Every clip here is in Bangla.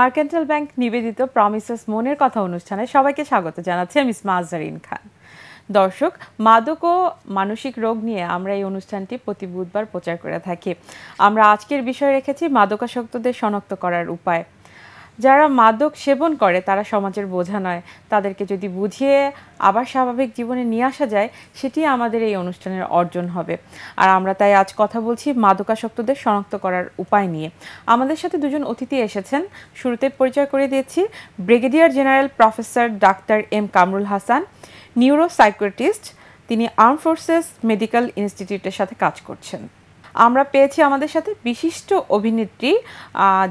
মার্কেন্টাল ব্যাংক নিবেদিত প্রমিসেস মনের কথা অনুষ্ঠানে সবাইকে স্বাগত জানাচ্ছি আমি মাজদারিন খান দর্শক মাদক ও মানসিক রোগ নিয়ে আমরা এই অনুষ্ঠানটি প্রতি বুধবার প্রচার করে থাকি আমরা আজকের বিষয় রেখেছি মাদকাসক্তদের শনাক্ত করার উপায় যারা মাদক সেবন করে তারা সমাজের বোঝা নয় তাদেরকে যদি বুঝিয়ে আবার স্বাভাবিক জীবনে নিয়ে আসা যায় সেটি আমাদের এই অনুষ্ঠানের অর্জন হবে আর আমরা তাই আজ কথা বলছি মাদকাসক্তদের শনাক্ত করার উপায় নিয়ে আমাদের সাথে দুজন অতিথি এসেছেন শুরুতে পরিচয় করে দিয়েছি brigadier general professor doctor M Kamrul Hasan neuropsychiatrist তিনি আর্ম ফোর্সেস মেডিকেল ইনস্টিটিউটের সাথে কাজ করছেন আমরা পেয়েছি আমাদের সাথে বিশিষ্ট অভিনেত্রী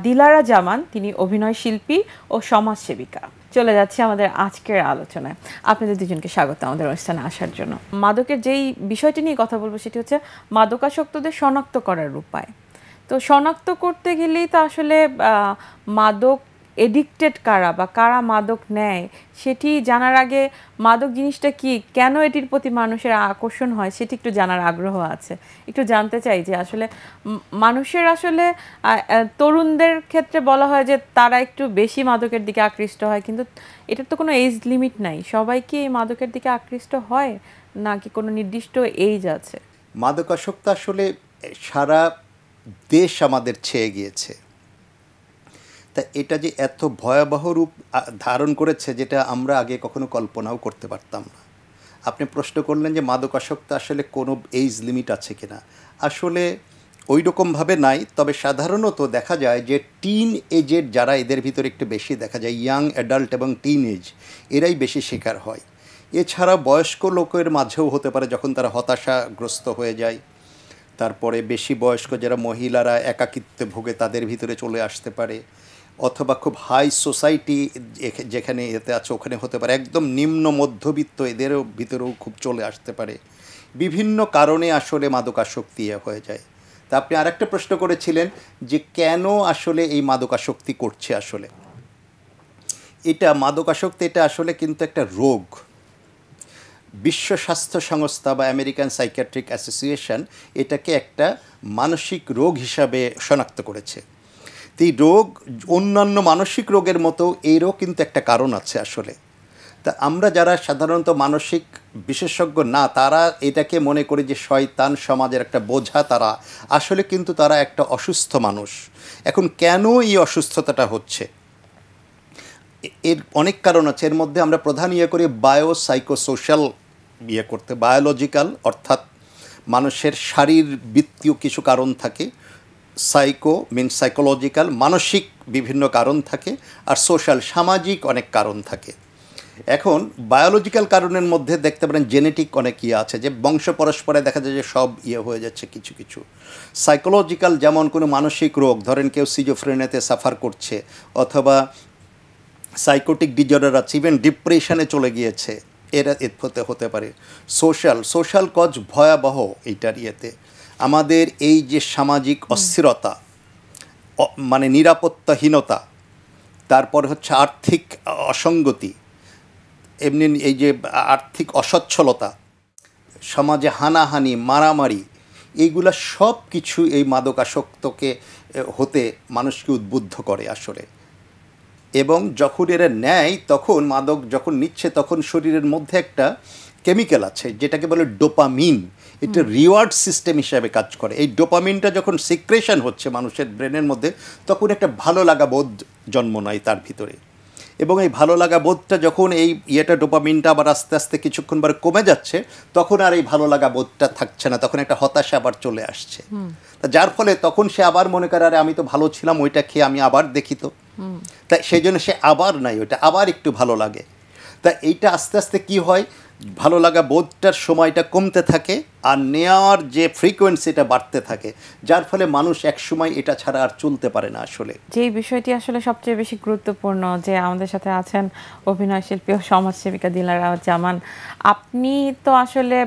দিলারা জামান তিনি অভিনয় শিল্পী ও সমাজসেবিকা চলে যাচ্ছি আমাদের আজকের আলোচনায় আপনাদের দুজনকে স্বাগত আমাদের অনুষ্ঠানে আসার জন্য মাদকের যেই বিষয়টি নিয়ে কথা বলবো সেটি হচ্ছে মাদকাসক্তদের শনাক্ত করার উপায় তো শনাক্ত করতে গেলেই তো আসলে মাদক এডিক্টেড কারা বা কারা মাদক নেয় সেটি জানার আগে মাদক জিনিসটা কি কেন এটির প্রতি মানুষের আকর্ষণ হয় সেটি একটু জানার আগ্রহ আছে একটু জানতে চাই যে আসলে মানুষের আসলে তরুণদের ক্ষেত্রে বলা হয় যে তারা একটু বেশি মাদকের দিকে আকৃষ্ট হয় কিন্তু এটার তো কোনো এজ লিমিট নাই সবাই কি এই মাদকের দিকে আকৃষ্ট হয় নাকি কোনো নির্দিষ্ট এইজ আছে মাদকাসক্ত আসলে সারা দেশ আমাদের ছেয়ে গিয়েছে তা এটা যে এত ভয়াবহ রূপ ধারণ করেছে যেটা আমরা আগে কখনো কল্পনাও করতে পারতাম না আপনি প্রশ্ন করলেন যে মাদকাসক্ত আসলে কোনো এইজ লিমিট আছে কি না আসলে ওই রকমভাবে নাই তবে সাধারণত দেখা যায় যে টিন এজের যারা এদের ভিতরে একটু বেশি দেখা যায় ইয়াং অ্যাডাল্ট এবং টিন এজ এরাই বেশি শিকার হয় এছাড়া বয়স্ক লোকের মাঝেও হতে পারে যখন তারা হতাশাগ্রস্ত হয়ে যায় তারপরে বেশি বয়স্ক যারা মহিলারা একাকিত্বে ভোগে তাদের ভিতরে চলে আসতে পারে অথবা খুব হাই সোসাইটি যেখানে এতে আছে ওখানে হতে পারে একদম নিম্ন মধ্যবিত্ত এদেরও ভিতরেও খুব চলে আসতে পারে বিভিন্ন কারণে আসলে মাদকাসক্তি হয়ে যায় তা আপনি আরেকটা প্রশ্ন করেছিলেন যে কেন আসলে এই মাদকাসক্তি করছে আসলে এটা মাদকাসক্তি এটা আসলে কিন্তু একটা রোগ বিশ্ব স্বাস্থ্য সংস্থা বা আমেরিকান সাইকিয়াট্রিক অ্যাসোসিয়েশন এটাকে একটা মানসিক রোগ হিসাবে শনাক্ত করেছে এই রোগ অন্যান্য মানসিক রোগের মতো এরও কিন্তু একটা কারণ আছে আসলে তা আমরা যারা সাধারণত মানসিক বিশেষজ্ঞ না তারা এটাকে মনে করে যে শয়তান সমাজের একটা বোঝা তারা আসলে কিন্তু তারা একটা অসুস্থ মানুষ এখন কেন এই অসুস্থতাটা হচ্ছে এর অনেক কারণ আছে এর মধ্যে আমরা প্রধান ইয়ে করি বায়ো সোশ্যাল ইয়ে করতে বায়োলজিক্যাল অর্থাৎ মানুষের শারীর বৃত্তীয় কিছু কারণ থাকে সাইকো মিন সাইকোলজিক্যাল মানসিক বিভিন্ন কারণ থাকে আর সোশ্যাল সামাজিক অনেক কারণ থাকে এখন বায়োলজিক্যাল কারণের মধ্যে দেখতে পারেন জেনেটিক অনেক ইয়ে আছে যে বংশ পরস্পরে দেখা যায় যে সব ইয়ে হয়ে যাচ্ছে কিছু কিছু সাইকোলজিক্যাল যেমন কোনো মানসিক রোগ ধরেন কেউ সিজোফ্রেনেতে সাফার করছে অথবা সাইকোটিক ডিজর্ডার আছে ইভেন ডিপ্রেশনে চলে গিয়েছে এরা এর হতে পারে সোশ্যাল সোশ্যাল কজ ভয়াবহ এইটার ইয়েতে আমাদের এই যে সামাজিক অস্থিরতা মানে নিরাপত্তাহীনতা তারপর হচ্ছে আর্থিক অসঙ্গতি এমনি এই যে আর্থিক অসচ্ছলতা সমাজে হানাহানি মারামারি এইগুলা সব কিছু এই মাদকাসক্তকে হতে মানুষকে উদ্বুদ্ধ করে আসলে এবং যখন এরা নেয় তখন মাদক যখন নিচ্ছে তখন শরীরের মধ্যে একটা কেমিক্যাল আছে যেটাকে বলে ডোপামিন এটা রিওয়ার্ড সিস্টেম হিসাবে কাজ করে এই ডোপামিনটা যখন সিক্রেশন হচ্ছে মানুষের ব্রেনের মধ্যে তখন একটা ভালো লাগা বোধ জন্ম নেয় তার ভিতরে এবং এই ভালো লাগা বোধটা যখন এই ইয়েটা ডোপামিনটা আবার আস্তে আস্তে কিছুক্ষণ বার কমে যাচ্ছে তখন আর এই ভালো লাগা বোধটা থাকছে না তখন একটা হতাশা আবার চলে আসছে তা যার ফলে তখন সে আবার মনে করে আরে আমি তো ভালো ছিলাম ওইটা খেয়ে আমি আবার দেখি তো তাই সেই জন্য সে আবার নাই ওইটা আবার একটু ভালো লাগে তা এইটা আস্তে আস্তে কি হয় ভালো লাগা বোধটার সময়টা কমতে থাকে আর নেওয়ার যে ফ্রিকোয়েন্সিটা বাড়তে থাকে যার ফলে মানুষ এক সময় এটা ছাড়া আর চলতে পারে না আসলে যে বিষয়টি আসলে সবচেয়ে বেশি গুরুত্বপূর্ণ যে আমাদের সাথে আছেন অভিনয়শিল্পী ও সমাজসেবিকা দিলারা জামান আপনি তো আসলে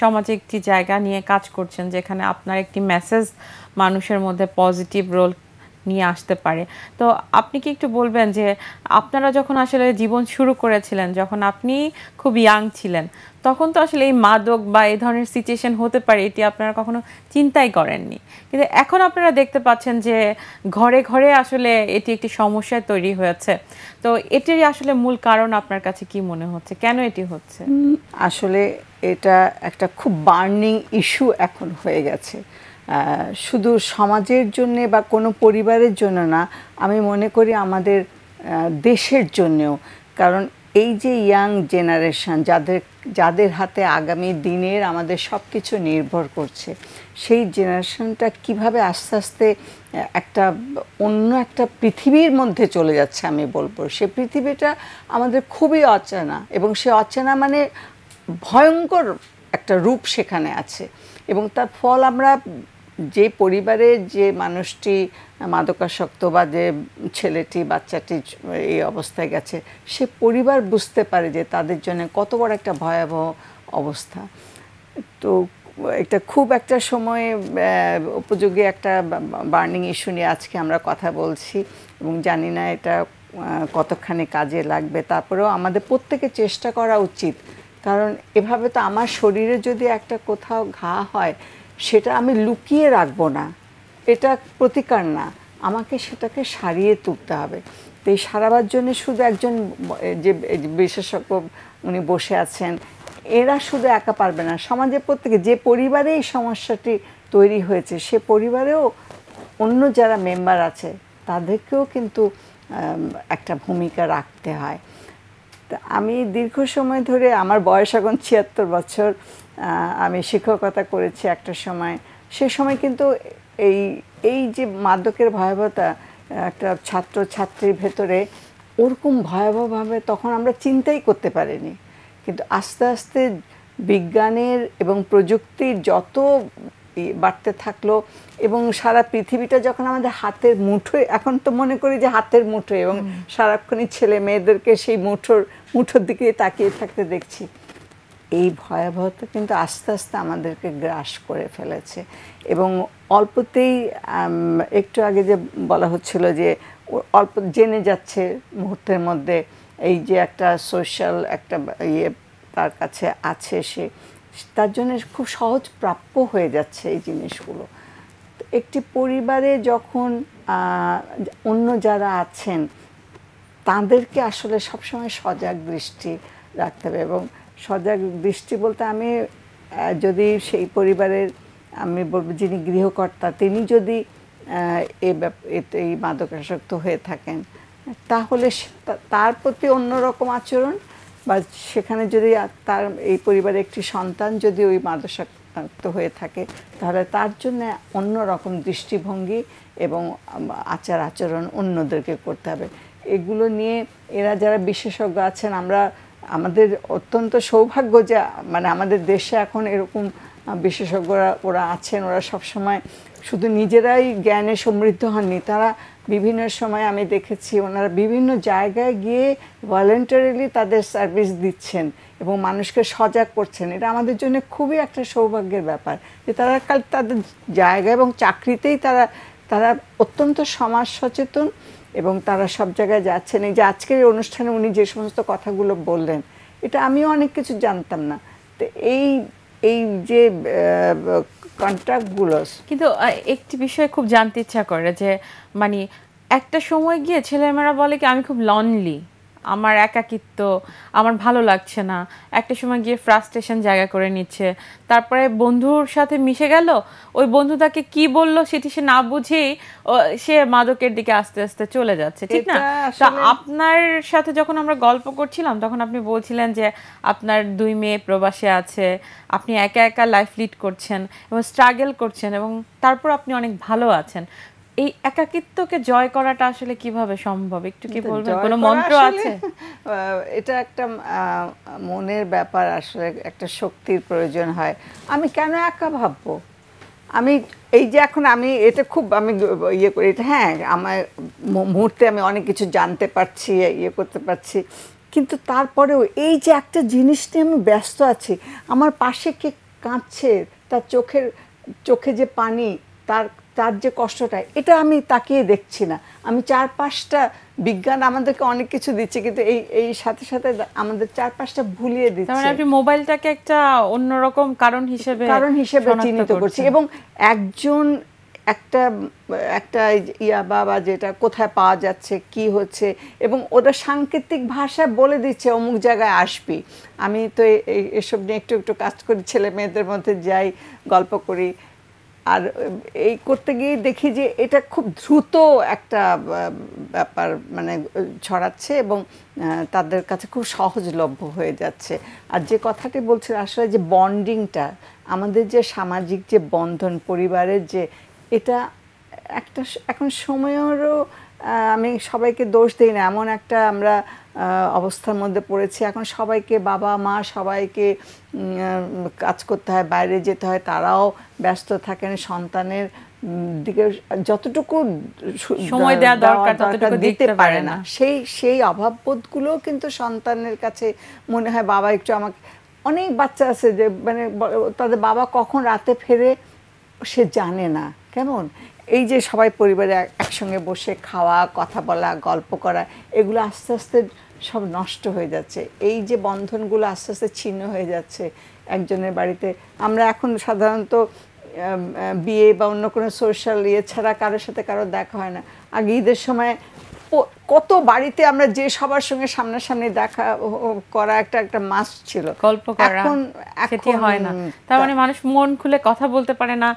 সমাজে একটি জায়গা নিয়ে কাজ করছেন যেখানে আপনার একটি মেসেজ মানুষের মধ্যে পজিটিভ রোল নিয়ে আসতে পারে তো আপনি কি একটু বলবেন যে আপনারা যখন আসলে জীবন শুরু করেছিলেন যখন আপনি খুব ইয়াং ছিলেন তখন তো আসলে এই মাদক বা এই ধরনের সিচুয়েশন হতে পারে এটি আপনারা কখনো চিন্তাই করেননি কিন্তু এখন আপনারা দেখতে পাচ্ছেন যে ঘরে ঘরে আসলে এটি একটি সমস্যা তৈরি হয়েছে তো এটির আসলে মূল কারণ আপনার কাছে কি মনে হচ্ছে কেন এটি হচ্ছে আসলে এটা একটা খুব বার্নিং ইস্যু এখন হয়ে গেছে শুধু সমাজের জন্যে বা কোনো পরিবারের জন্য না আমি মনে করি আমাদের দেশের জন্যেও কারণ এই যে ইয়াং জেনারেশান যাদের যাদের হাতে আগামী দিনের আমাদের সব কিছু নির্ভর করছে সেই জেনারেশানটা কিভাবে আস্তে আস্তে একটা অন্য একটা পৃথিবীর মধ্যে চলে যাচ্ছে আমি বলবো সে পৃথিবীটা আমাদের খুবই অচেনা এবং সে অচেনা মানে ভয়ঙ্কর একটা রূপ সেখানে আছে এবং তার ফল আমরা যে পরিবারে যে মানুষটি মাদকাসক্ত বা যে ছেলেটি বাচ্চাটি এই অবস্থায় গেছে সে পরিবার বুঝতে পারে যে তাদের জন্য কত বড় একটা ভয়াবহ অবস্থা তো এটা খুব একটা সময়ে উপযোগী একটা বার্নিং ইস্যু নিয়ে আজকে আমরা কথা বলছি এবং জানি না এটা কতখানি কাজে লাগবে তারপরেও আমাদের প্রত্যেকে চেষ্টা করা উচিত কারণ এভাবে তো আমার শরীরে যদি একটা কোথাও ঘা হয় সেটা আমি লুকিয়ে রাখবো না এটা প্রতিকার না আমাকে সেটাকে সারিয়ে তুলতে হবে তো এই সারাবার জন্যে শুধু একজন যে বিশেষজ্ঞ উনি বসে আছেন এরা শুধু একা পারবে না সমাজের প্রত্যেকে যে পরিবারে এই সমস্যাটি তৈরি হয়েছে সে পরিবারেও অন্য যারা মেম্বার আছে তাদেরকেও কিন্তু একটা ভূমিকা রাখতে হয় তা আমি দীর্ঘ সময় ধরে আমার বয়স এখন ছিয়াত্তর বছর আমি শিক্ষকতা করেছি একটা সময় সে সময় কিন্তু এই এই যে মাদকের ভয়াবহতা একটা ছাত্র ছাত্রীর ভেতরে ওরকম ভয়াবহভাবে তখন আমরা চিন্তাই করতে পারিনি কিন্তু আস্তে আস্তে বিজ্ঞানের এবং প্রযুক্তির যত বাড়তে থাকলো এবং সারা পৃথিবীটা যখন আমাদের হাতের মুঠোয় এখন তো মনে করি যে হাতের মুঠোয় এবং সারাক্ষণই ছেলে মেয়েদেরকে সেই মুঠোর মুঠোর দিকে তাকিয়ে থাকতে দেখছি এই ভয়াবহতা কিন্তু আস্তে আস্তে আমাদেরকে গ্রাস করে ফেলেছে এবং অল্পতেই একটু আগে যে বলা হচ্ছিল যে অল্প জেনে যাচ্ছে মুহূর্তের মধ্যে এই যে একটা সোশ্যাল একটা ইয়ে তার কাছে আছে সে তার জন্য খুব সহজ প্রাপ্য হয়ে যাচ্ছে এই জিনিসগুলো একটি পরিবারে যখন অন্য যারা আছেন তাদেরকে আসলে সবসময় সজাগ দৃষ্টি রাখতে হবে এবং সজাগ দৃষ্টি বলতে আমি যদি সেই পরিবারের আমি বলবো যিনি গৃহকর্তা তিনি যদি এ এতে এই মাদকাসক্ত হয়ে থাকেন তাহলে তার প্রতি অন্যরকম আচরণ বা সেখানে যদি তার এই পরিবারে একটি সন্তান যদি ওই মাদকাসক্ত হয়ে থাকে তাহলে তার জন্য অন্য রকম দৃষ্টিভঙ্গি এবং আচার আচরণ অন্যদেরকে করতে হবে এগুলো নিয়ে এরা যারা বিশেষজ্ঞ আছেন আমরা আমাদের অত্যন্ত সৌভাগ্য যে মানে আমাদের দেশে এখন এরকম বিশেষজ্ঞরা ওরা আছেন ওরা সব সময় শুধু নিজেরাই জ্ঞানে সমৃদ্ধ হননি তারা বিভিন্ন সময় আমি দেখেছি ওনারা বিভিন্ন জায়গায় গিয়ে ভলেন্টারিলি তাদের সার্ভিস দিচ্ছেন এবং মানুষকে সজাগ করছেন এটা আমাদের জন্য খুবই একটা সৌভাগ্যের ব্যাপার যে তারা কাল তাদের জায়গা এবং চাকরিতেই তারা তারা অত্যন্ত সমাজ সচেতন এবং তারা সব জায়গায় যাচ্ছেন এই যে আজকের অনুষ্ঠানে উনি যে সমস্ত কথাগুলো বললেন এটা আমিও অনেক কিছু জানতাম না তো এই এই যে কন্ট্রাক্টগুলো কিন্তু একটি বিষয় খুব জানতে ইচ্ছা করে যে মানে একটা সময় গিয়ে ছেলেমেয়েরা বলে কি আমি খুব লনলি আমার একাকিত্ব আমার ভালো লাগছে না একটা সময় গিয়ে ফ্রাস্ট্রেশন জায়গা করে নিচ্ছে তারপরে বন্ধুর সাথে মিশে গেল ওই বন্ধু তাকে কি বললো সেটি সে না বুঝেই সে মাদকের দিকে আস্তে আস্তে চলে যাচ্ছে ঠিক না আপনার সাথে যখন আমরা গল্প করছিলাম তখন আপনি বলছিলেন যে আপনার দুই মেয়ে প্রবাসে আছে আপনি একা একা লাইফ লিড করছেন এবং স্ট্রাগল করছেন এবং তারপর আপনি অনেক ভালো আছেন এই একাকিত্বকে জয় করাটা আসলে কিভাবে সম্ভব একটু কি বলবেন কোনো মন্ত্র আছে এটা একটা মনের ব্যাপার আসলে একটা শক্তির প্রয়োজন হয় আমি কেন একা ভাববো আমি এই যে এখন আমি এটা খুব আমি ইয়ে করি এটা হ্যাঁ আমার মুহূর্তে আমি অনেক কিছু জানতে পারছি ইয়ে করতে পারছি কিন্তু তারপরেও এই যে একটা জিনিস নিয়ে আমি ব্যস্ত আছি আমার পাশে কে কাঁদছে তার চোখের চোখে যে পানি তার তার যে কষ্টটা এটা আমি তাকিয়ে দেখছি না আমি চার পাঁচটা বিজ্ঞান আমাদেরকে অনেক কিছু দিচ্ছে কিন্তু এই এই সাথে সাথে আমাদের চার পাঁচটা ভুলিয়ে মানে দিচ্ছে মানে আপনি মোবাইলটাকে একটা অন্যরকম কারণ হিসেবে কারণ হিসেবে চিহ্নিত করছি এবং একজন একটা একটা ইয়া বাবা যেটা কোথায় পাওয়া যাচ্ছে কি হচ্ছে এবং ওরা সাংকেতিক ভাষায় বলে দিচ্ছে অমুক জায়গায় আসবি আমি তো এসব নিয়ে একটু একটু কাজ করি ছেলে মেয়েদের মধ্যে যাই গল্প করি আর এই করতে গিয়ে দেখি যে এটা খুব দ্রুত একটা ব্যাপার মানে ছড়াচ্ছে এবং তাদের কাছে খুব সহজলভ্য হয়ে যাচ্ছে আর যে কথাটি বলছে আসলে যে বন্ডিংটা আমাদের যে সামাজিক যে বন্ধন পরিবারের যে এটা একটা এখন সময়েরও আমি সবাইকে দোষ দিই না এমন একটা আমরা অবস্থার মধ্যে পড়েছি এখন সবাইকে বাবা মা সবাইকে কাজ করতে হয় বাইরে যেতে হয় তারাও ব্যস্ত থাকেন সন্তানের দিকে যতটুকু সময় দেওয়া দরকার ততটুকু দিতে পারে না সেই সেই অভাববোধগুলো কিন্তু সন্তানের কাছে মনে হয় বাবা একটু আমাকে অনেক বাচ্চা আছে যে মানে তাদের বাবা কখন রাতে ফেরে সে জানে না কেমন এই যে সবাই পরিবারে একসঙ্গে বসে খাওয়া কথা বলা গল্প করা এগুলো আস্তে আস্তে সব নষ্ট হয়ে যাচ্ছে এই যে বন্ধনগুলো আস্তে আস্তে ছিন্ন হয়ে যাচ্ছে একজনের বাড়িতে আমরা এখন সাধারণত বিয়ে বা অন্য কোনো সোশ্যাল ইয়ে ছাড়া কারোর সাথে কারো দেখা হয় না আগে ঈদের সময় কত বাড়িতে আমরা যে সবার সঙ্গে সামনাসামনি দেখা করা একটা একটা মাস ছিল গল্প হয় না তার মানে মানুষ মন খুলে কথা বলতে পারে না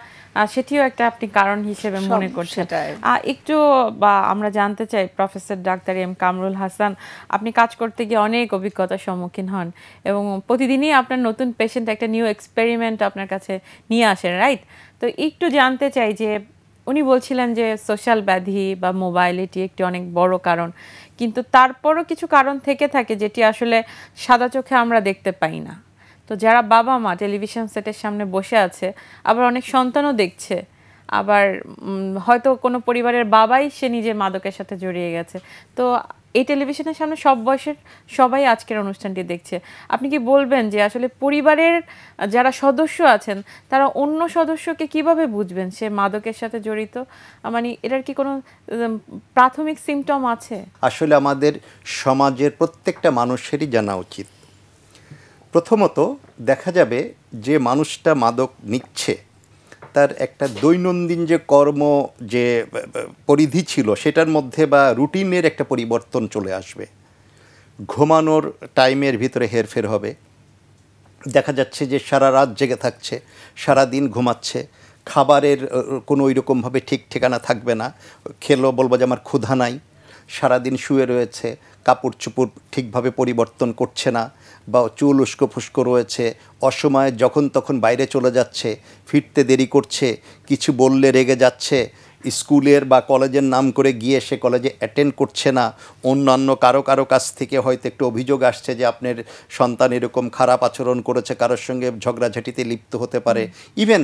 সেটিও একটা আপনি কারণ হিসেবে মনে করছেন একটু বা আমরা জানতে চাই professor doctor M Kamrul Hasan আপনি কাজ করতে গিয়ে অনেক অভিজ্ঞতার সম্মুখীন হন এবং প্রতিদিনই আপনার নতুন পেশেন্ট একটা নিউ এক্সপেরিমেন্ট আপনার কাছে নিয়ে আসেন রাইট তো একটু জানতে চাই যে উনি বলছিলেন যে সোশ্যাল ব্যাধি বা মোবাইল এটি একটি অনেক বড় কারণ কিন্তু তারপরও কিছু কারণ থেকে থাকে যেটি আসলে সাদা চোখে আমরা দেখতে পাই না তো যারা বাবা মা টেলিভিশন সেটের সামনে বসে আছে আবার অনেক সন্তানও দেখছে আবার হয়তো কোনো পরিবারের বাবাই সে নিজের মাদকের সাথে জড়িয়ে গেছে তো এই টেলিভিশনের সামনে সব বয়সের সবাই আজকের অনুষ্ঠানটি দেখছে আপনি কি বলবেন যে আসলে পরিবারের যারা সদস্য আছেন তারা অন্য সদস্যকে কিভাবে বুঝবেন সে মাদকের সাথে জড়িত মানে এটার কি কোনো প্রাথমিক সিমটম আছে আসলে আমাদের সমাজের প্রত্যেকটা মানুষেরই জানা উচিত প্রথমত দেখা যাবে যে মানুষটা মাদক নিচ্ছে তার একটা দৈনন্দিন যে কর্ম যে পরিধি ছিল সেটার মধ্যে বা রুটিনের একটা পরিবর্তন চলে আসবে ঘুমানোর টাইমের ভিতরে হেরফের হবে দেখা যাচ্ছে যে সারা রাত জেগে থাকছে সারা দিন ঘুমাচ্ছে খাবারের কোনো ওই রকমভাবে ঠিক ঠিকানা থাকবে না খেলো বলবো যে আমার ক্ষুধা নাই সারাদিন শুয়ে রয়েছে কাপড় চুপড় ঠিকভাবে পরিবর্তন করছে না বা চুল উস্কো ফুস্কো রয়েছে অসময়ে যখন তখন বাইরে চলে যাচ্ছে ফিরতে দেরি করছে কিছু বললে রেগে যাচ্ছে স্কুলের বা কলেজের নাম করে গিয়ে সে কলেজে অ্যাটেন্ড করছে না অন্যান্য কারো কারো কাছ থেকে হয়তো একটু অভিযোগ আসছে যে আপনার সন্তান এরকম খারাপ আচরণ করেছে কারোর সঙ্গে ঝগড়াঝাটিতে লিপ্ত হতে পারে ইভেন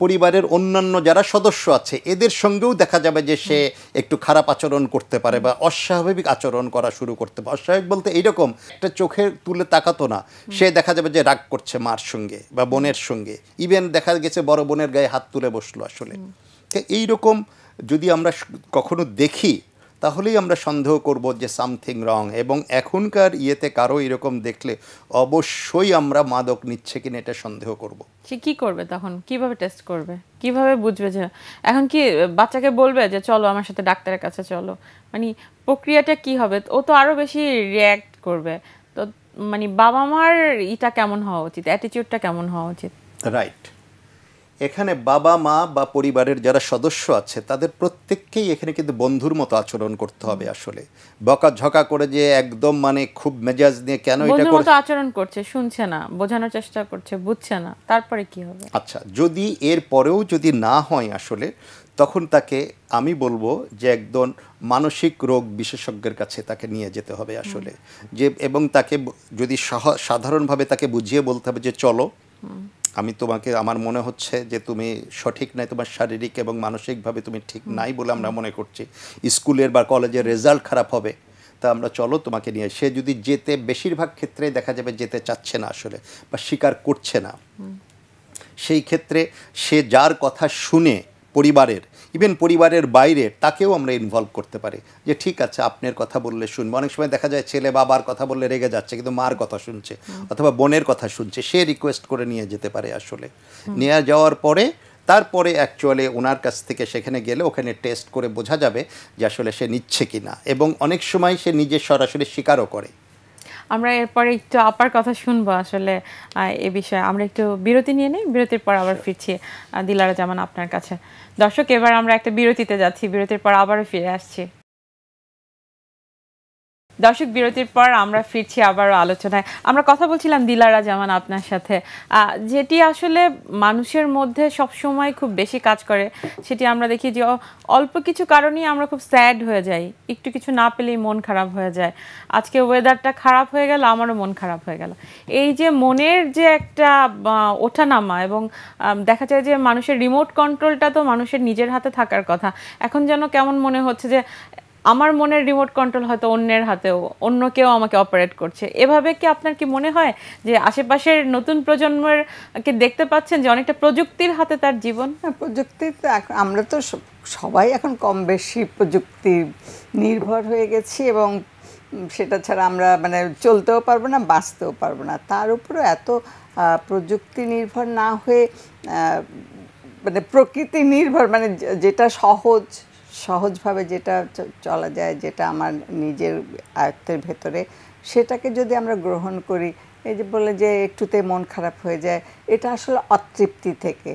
পরিবারের অন্যান্য যারা সদস্য আছে এদের সঙ্গেও দেখা যাবে যে সে একটু খারাপ আচরণ করতে পারে বা অস্বাভাবিক আচরণ করা শুরু করতে পারে অস্বাভাবিক বলতে এইরকম একটা চোখে তুলে তাকাতো না সে দেখা যাবে যে রাগ করছে মার সঙ্গে বা বোনের সঙ্গে ইভেন দেখা গেছে বড় বোনের গায়ে হাত তুলে বসলো আসলে এই রকম যদি আমরা কখনো দেখি তাহলেই আমরা সন্দেহ করব যে সামথিং রং এবং এখনকার ইয়েতে কারো এরকম দেখলে অবশ্যই আমরা মাদক নিচ্ছে কিনা এটা সন্দেহ করব সে কি করবে তখন কিভাবে টেস্ট করবে কিভাবে বুঝবে যে এখন কি বাচ্চাকে বলবে যে চলো আমার সাথে ডাক্তারের কাছে চলো মানে প্রক্রিয়াটা কি হবে ও তো আরও বেশি রিয়্যাক্ট করবে তো মানে বাবা মার ইটা কেমন হওয়া উচিত অ্যাটিটিউডটা কেমন হওয়া উচিত রাইট এখানে বাবা মা বা পরিবারের যারা সদস্য আছে তাদের প্রত্যেককেই এখানে কিন্তু বন্ধুর মতো আচরণ করতে হবে আসলে বকাঝকা করে যে একদম মানে খুব মেজাজ নিয়ে কেন এটা করে আচরণ করছে শুনছে না বোঝানোর চেষ্টা করছে বুঝছে না তারপরে কি হবে আচ্ছা যদি এর পরেও যদি না হয় আসলে তখন তাকে আমি বলবো যে একজন মানসিক রোগ বিশেষজ্ঞের কাছে তাকে নিয়ে যেতে হবে আসলে যে এবং তাকে যদি সাধারণভাবে তাকে বুঝিয়ে বলতে হবে যে চলো আমি তোমাকে আমার মনে হচ্ছে যে তুমি সঠিক নাই তোমার শারীরিক এবং মানসিকভাবে তুমি ঠিক নাই বলে আমরা মনে করছি স্কুলের বা কলেজের রেজাল্ট খারাপ হবে তা আমরা চলো তোমাকে নিয়ে সে যদি যেতে বেশিরভাগ ক্ষেত্রে দেখা যাবে যেতে চাচ্ছে না আসলে বা স্বীকার করছে না সেই ক্ষেত্রে সে যার কথা শুনে পরিবারের ইভেন পরিবারের বাইরে তাকেও আমরা ইনভলভ করতে পারি যে ঠিক আছে আপনার কথা বললে শুনবে অনেক সময় দেখা যায় ছেলে বাবার কথা বললে রেগে যাচ্ছে কিন্তু মার কথা শুনছে অথবা বোনের কথা শুনছে সে রিকোয়েস্ট করে নিয়ে যেতে পারে আসলে নিয়ে যাওয়ার পরে তারপরে অ্যাকচুয়ালি ওনার কাছ থেকে সেখানে গেলে ওখানে টেস্ট করে বোঝা যাবে যে আসলে সে নিচ্ছে কি না এবং অনেক সময় সে নিজে সরাসরি স্বীকারও করে আমরা এরপরে একটু আপার কথা শুনবো আসলে এ বিষয়ে আমরা একটু বিরতি নিয়ে নিই বিরতির পর আবার ফিরছি দিলারা জামান আপনার কাছে দর্শক এবার আমরা একটা বিরতিতে যাচ্ছি বিরতির পর আবারও ফিরে আসছি দর্শক বিরতির পর আমরা ফিরছি আবার আলোচনায় আমরা কথা বলছিলাম দিলারা জামান আপনার সাথে যেটি আসলে মানুষের মধ্যে সবসময় খুব বেশি কাজ করে সেটি আমরা দেখি যে অল্প কিছু কারণেই আমরা খুব স্যাড হয়ে যাই একটু কিছু না পেলেই মন খারাপ হয়ে যায় আজকে ওয়েদারটা খারাপ হয়ে গেল আমারও মন খারাপ হয়ে গেল এই যে মনের যে একটা ওঠানামা এবং দেখা যায় যে মানুষের রিমোট কন্ট্রোলটা তো মানুষের নিজের হাতে থাকার কথা এখন যেন কেমন মনে হচ্ছে যে আমার মনের রিমোট কন্ট্রোল হয়তো অন্যের হাতেও অন্য কেউ আমাকে অপারেট করছে এভাবে কি আপনার কি মনে হয় যে আশেপাশের নতুন প্রজন্মের কে দেখতে পাচ্ছেন যে অনেকটা প্রযুক্তির হাতে তার জীবন হ্যাঁ, প্রযুক্তি আমরা তো সবাই এখন কম বেশি প্রযুক্তি নির্ভর হয়ে গেছি এবং সেটা ছাড়া আমরা মানে চলতেও পারবো না বাঁচতেও পারবো না তার উপরে এত প্রযুক্তি নির্ভর না হয়ে মানে প্রকৃতি নির্ভর মানে যেটা সহজ সহজভাবে যেটা চলা যায় যেটা আমার নিজের আয়ত্তের ভেতরে সেটাকে যদি আমরা গ্রহণ করি এই যে বলে যে একটুতে মন খারাপ হয়ে যায় এটা আসলে অতৃপ্তি থেকে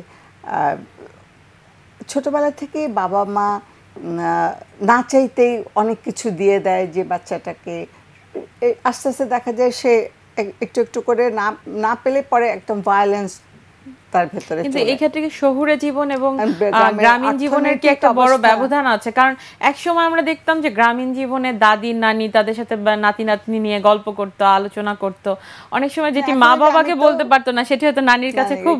ছোটবেলা থেকে বাবা মা না চাইতেই অনেক কিছু দিয়ে দেয় যে বাচ্চাটাকে আস্তে আস্তে দেখা যায় সে একটু একটু করে না না পেলে পরে একদম ভায়োলেন্স তার ভেতরে কিন্তু এই ক্ষেত্রে শহুরে জীবন এবং হ্যাঁ, গ্রামীণ জীবনের কি একটা বড় ব্যবধান আছে কারণ আমরা দেখতাম যে গ্রামীণ জীবনে দাদি নানি তাদের সাথে নাতি নাতনি নিয়ে গল্প করতো আলোচনা করতো অনেক সময় যেটি হ্যাঁ, মা বাবাকে বলতে পারতো না সেটি হয়তো নানির কাছে খুব